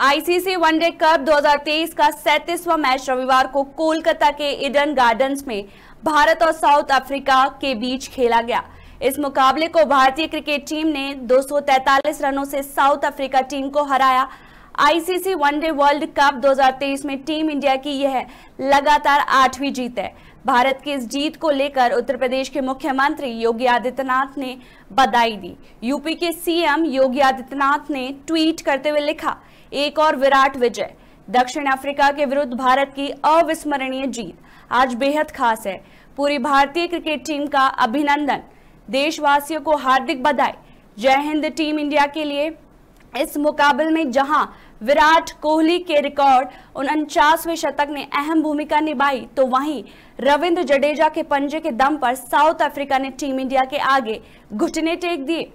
ICC one day cup 2023 का सैतीसवां match रविवार को कोलकाता के इडन गार्डन्स में भारत और साउथ अफ्रीका के बीच खेला गया इस मुकाबले को भारतीय क्रिकेट टीम ने 243 रनों से साउथ अफ्रीका टीम को हराया आईसीसी वनडे वर्ल्ड कप 2023 में टीम इंडिया की यह लगातार आठवीं जीत है भारत की इस जीत को लेकर उत्तर प्रदेश के मुख्यमंत्री योगी आदित्यनाथ ने बधाई दी यूपी के सीएम योगी आदित्यनाथ ने ट्वीट करते हुए लिखा एक और विराट विजय दक्षिण अफ्रीका के विरुद्ध भारत की अविस्मरणीय जीत आज बेहद खास है पूरी भारतीय क्रिकेट टीम का अभिनंदन देशवासियों को हार्दिक बधाई जय हिंद टीम इंडिया के लिए इस मुकाबले में जहां विराट कोहली के रिकॉर्ड उनचासवें शतक ने अहम भूमिका निभाई तो वहीं रविंद्र जडेजा के पंजे के दम पर साउथ अफ्रीका ने टीम इंडिया के आगे घुटने टेक दिए